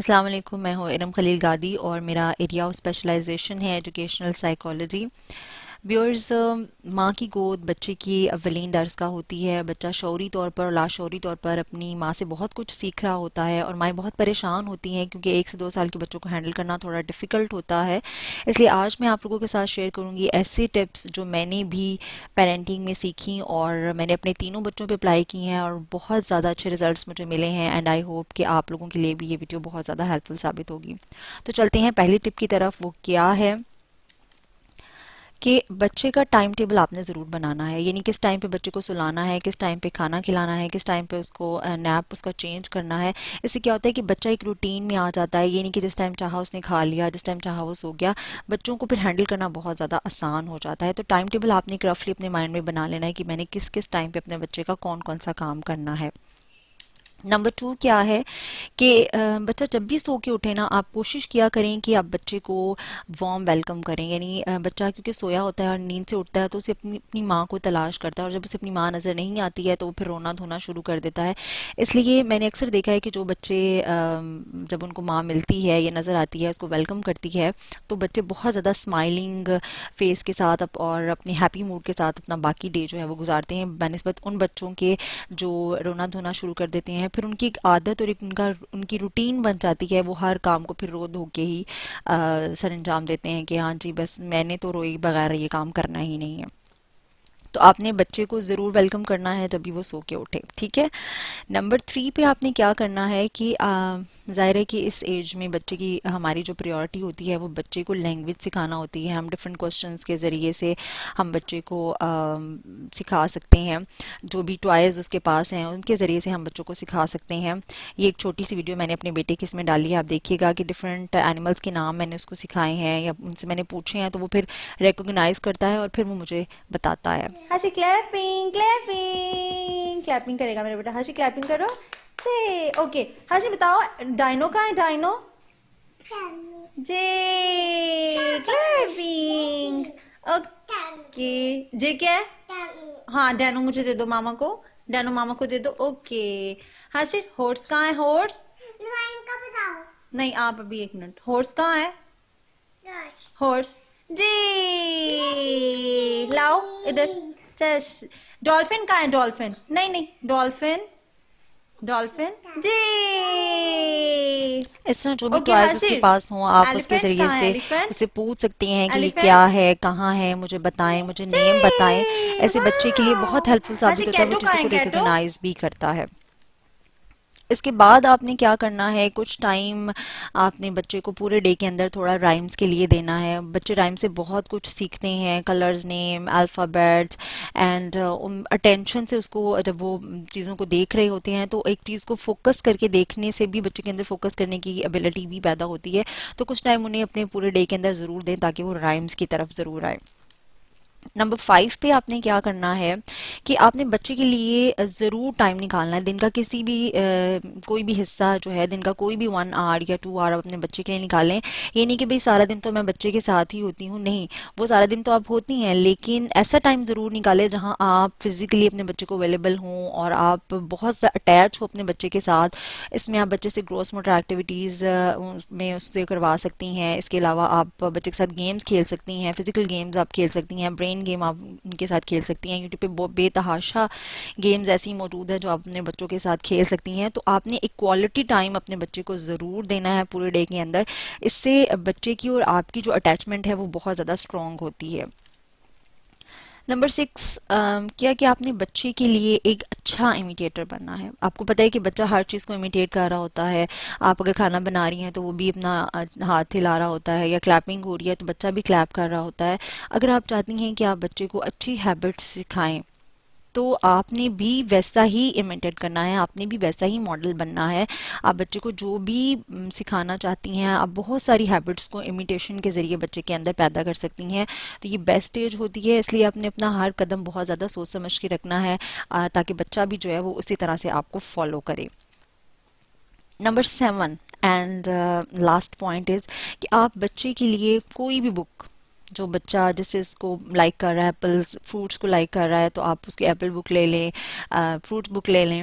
अस्सलाम वालेकुम मैं हूँ इरम खलील गादी और मेरा एरिया ऑफ स्पेशलाइजेशन है एजुकेशनल साइकोलॉजी व्यूअर्स uh, माँ की गोद बच्चे की अवलीन दर्ज का होती है बच्चा शौरी तौर पर लाशौरी तौर पर अपनी माँ से बहुत कुछ सीख रहा होता है और माएँ बहुत परेशान होती हैं क्योंकि एक से दो साल के बच्चों को हैंडल करना थोड़ा डिफ़िकल्ट होता है इसलिए आज मैं आप लोगों के साथ शेयर करूँगी ऐसी टिप्स जो मैंने भी पेरेंटिंग में सीखी और मैंने अपने तीनों बच्चों पर अप्लाई की हैं और बहुत ज़्यादा अच्छे रिजल्ट मुझे मिले हैं एंड आई होप कि आप लोगों के लिए भी ये वीडियो बहुत ज़्यादा हेल्पफुल साबित होगी तो चलते हैं पहली टिप की तरफ वो क्या है कि बच्चे का टाइम टेबल आपने ज़रूर बनाना है यानी किस टाइम पे बच्चे को सुलाना है किस टाइम पे खाना खिलाना है किस टाइम पे उसको नैप उसका चेंज करना है इससे क्या होता है कि बच्चा एक रूटीन में आ जाता है यानी कि जिस टाइम चाहा उसने खा लिया जिस टाइम चाहा वो सो गया बच्चों को फिर हैंडल करना बहुत ज़्यादा आसान हो जाता है तो टाइम टेबल आपने रफली अपने माइंड में बना लेना है कि मैंने किस किस टाइम पर अपने बच्चे का कौन कौन सा काम करना है नंबर टू क्या है कि बच्चा जब भी सो के उठे ना आप कोशिश किया करें कि आप बच्चे को वार्म वेलकम करें यानी बच्चा क्योंकि सोया होता है और नींद से उठता है तो उसे अपनी अपनी माँ को तलाश करता है और जब उसे अपनी माँ नज़र नहीं आती है तो फिर रोना धोना शुरू कर देता है इसलिए मैंने अक्सर देखा है कि जो बच्चे जब उनको माँ मिलती है या नज़र आती है उसको वेलकम करती है तो बच्चे बहुत ज़्यादा स्माइलिंग फेस के साथ और अपने हैप्पी मूड के साथ अपना बाकी डे जो है वो गुजारते हैं बनस्बत उन बच्चों के जो रोना धोना शुरू कर देते हैं फिर उनकी एक आदत और एक उनका उनकी रूटीन बन जाती है वो हर काम को फिर रो धो के ही सर अंजाम देते हैं कि हाँ जी बस मैंने तो रोए बगैर ये काम करना ही नहीं है तो आपने बच्चे को ज़रूर वेलकम करना है तभी वो सो के उठे ठीक है नंबर थ्री पे आपने क्या करना है कि ज़ाहिर है कि इस एज में बच्चे की हमारी जो प्रायोरिटी होती है वो बच्चे को लैंग्वेज सिखाना होती है हम डिफरेंट क्वेश्चन के ज़रिए से हम बच्चे को आ, सिखा सकते हैं जो भी टॉयज़ उसके पास हैं उनके ज़रिए से हम बच्चों को सिखा सकते हैं ये एक छोटी सी वीडियो मैंने अपने बेटे की इसमें डाली है आप देखिएगा कि डिफरेंट एनिमल्स के नाम मैंने उसको सिखाए हैं या उनसे मैंने पूछे हैं तो वो फिर रिकोगनाइज़ करता है और फिर वो मुझे बताता है हर्षी क्लैपिंग क्लैपिंग क्लैपिंग करेगा मेरा बेटा हर्षी क्लैपिंग करो से ओके हर्षी बताओ डायनो कहाँ है dino J clapping okay J क्या है हाँ डैनो मुझे दे दो मामा को डैनो मामा को दे दो ओके हाशी हॉर्स कहाँ है हॉर्स नहीं आप अभी एक मिनट हॉर्स कहाँ है हॉर्स जी लाओ इधर डॉल्फिन कहा है डॉल्फिन नहीं नहीं डॉल्फिन डॉल्फिन जी इस तरह जो भी okay, उसके पास हो आप उसके जरिए से उसे पूछ सकती हैं कि ये क्या है कहाँ है मुझे बताएं मुझे नेम बताएं ऐसे बच्चे के लिए हाँ। बहुत हेल्पफुल साबित होता है वो चीज़ों को रिकोगनाइज भी करता है इसके बाद आपने क्या करना है कुछ टाइम आपने बच्चे को पूरे डे के अंदर थोड़ा राइम्स के लिए देना है बच्चे राइम से बहुत कुछ सीखते हैं colours name alphabet and attention से उसको जब वो चीज़ों को देख रहे होते हैं तो एक चीज़ को फोकस करके देखने से भी बच्चे के अंदर फोकस करने की एबिलिटी भी पैदा होती है तो कुछ टाइम उन्हें अपने पूरे डे के अंदर ज़रूर दें ताकि वो राइम्स की तरफ ज़रूर आए नंबर फाइव पे आपने क्या करना है कि आपने बच्चे के लिए ज़रूर टाइम निकालना है दिन का किसी भी आ, कोई भी हिस्सा जो है दिन का कोई भी वन आवर या टू आवर आप अपने बच्चे के लिए निकालें ये नहीं कि भाई सारा दिन तो मैं बच्चे के साथ ही होती हूँ नहीं वो सारा दिन तो आप होती हैं लेकिन ऐसा टाइम ज़रूर निकालें जहाँ आप फिज़िकली अपने बच्चे को अवेलेबल हों और आप बहुत अटैच हो अपने बच्चे के साथ इसमें आप बच्चे से ग्रोस मोटर एक्टिविटीज़ में उससे करवा सकती हैं इसके अलावा आप बच्चे के साथ गेम्स खेल सकती हैं फिज़िकल गेम्स आप खेल सकती हैं ब्रेन ऑनलाइन गेम आप उनके साथ खेल सकती हैं यूट्यूब पे बेतहाशा गेम्स ऐसी मौजूद है जो आप अपने बच्चों के साथ खेल सकती हैं तो आपने एक क्वालिटी टाइम अपने बच्चे को ज़रूर देना है पूरे डे के अंदर इससे बच्चे की और आपकी जो अटैचमेंट है वो बहुत ज़्यादा स्ट्रॉन्ग होती है नंबर सिक्स क्या कि आपने बच्चे के लिए एक अच्छा इमिटेटर बनना है आपको पता है कि बच्चा हर चीज़ को इमिटेट कर रहा होता है आप अगर खाना बना रही हैं तो वो भी अपना हाथ हिला रहा होता है या क्लैपिंग हो रही है तो बच्चा भी क्लैप कर रहा होता है अगर आप चाहती हैं कि आप बच्चे को अच्छी हैबिट्स सिखाएं तो आपने भी वैसा ही इमिटेट करना है आपने भी वैसा ही मॉडल बनना है आप बच्चे को जो भी सिखाना चाहती हैं आप बहुत सारी हैबिट्स को इमिटेशन के ज़रिए बच्चे के अंदर पैदा कर सकती हैं तो ये बेस्ट एज होती है इसलिए आपने अपना हर कदम बहुत ज़्यादा सोच समझ के रखना है ताकि बच्चा भी जो है वो उसी तरह से आपको फॉलो करे number seven and last point is कि आप बच्चे के लिए कोई भी बुक जो बच्चा जिस चीज को लाइक कर रहा है एप्पल्स फ्रूट्स को लाइक कर रहा है तो आप उसकी एप्पल बुक ले लें फ्रूट्स बुक ले लें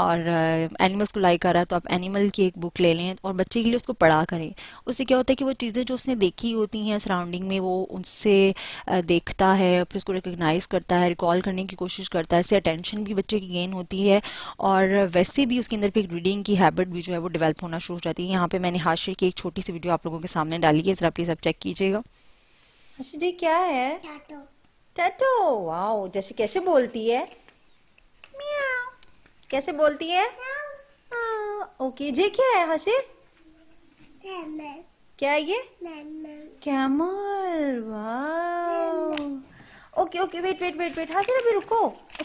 और एनिमल्स को लाइक कर रहा है तो आप एनिमल की एक बुक ले लें और बच्चे के लिए उसको पढ़ा करें उससे क्या होता है कि वो चीज़ें जो उसने देखी होती हैं सराउंडिंग में वो उनसे देखता है फिर उसको रिकग्नाइज करता है रिकॉल करने की कोशिश करता है इससे अटेंशन भी बच्चे की गेन होती है और वैसे भी उसके अंदर फिर रीडिंग की हैबिट भी जो है वो डेवलप होना शुरू हो जाती है यहाँ पर मैंने हाशिर की एक छोटी सी वीडियो आप लोगों के सामने डाली है ज़रा प्लीज़ आप चेक कीजिएगा हसडी क्या है टैटो टैटो वाओ जैसे कैसे बोलती है म्याओ कैसे बोलती है ओके जे क्या है हसीब क्या है ये camel okay okay wait wait wait wait हाँ अभी रुको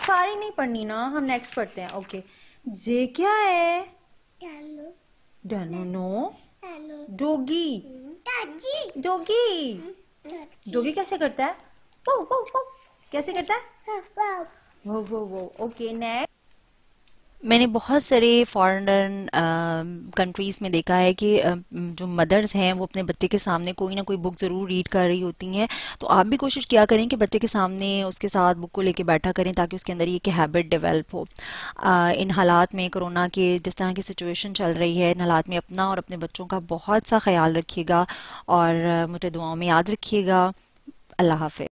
सारी नहीं पढ़नी ना हम नेक्स्ट पढ़ते हैं ओके जे क्या है डनो डोगी डोगी डोगी कैसे करता है वो वो वो कैसे करता है वो वो वो ओके नेक्स्ट मैंने बहुत सारे फॉरेनर कंट्रीज़ um, में देखा है कि um, जो मदर्स हैं वो अपने बच्चे के सामने कोई ना कोई बुक ज़रूर रीड कर रही होती हैं तो आप भी कोशिश किया करें कि बच्चे के सामने उसके साथ बुक को लेके बैठा करें ताकि उसके अंदर ये कि हैबिट डेवलप हो इन हालात में कोरोना के जिस तरह की सिचुएशन चल रही है इन हालात में अपना और अपने बच्चों का बहुत सा ख्याल रखिएगा और मुझे दुआओं में याद रखिएगा अल्लाह हाफ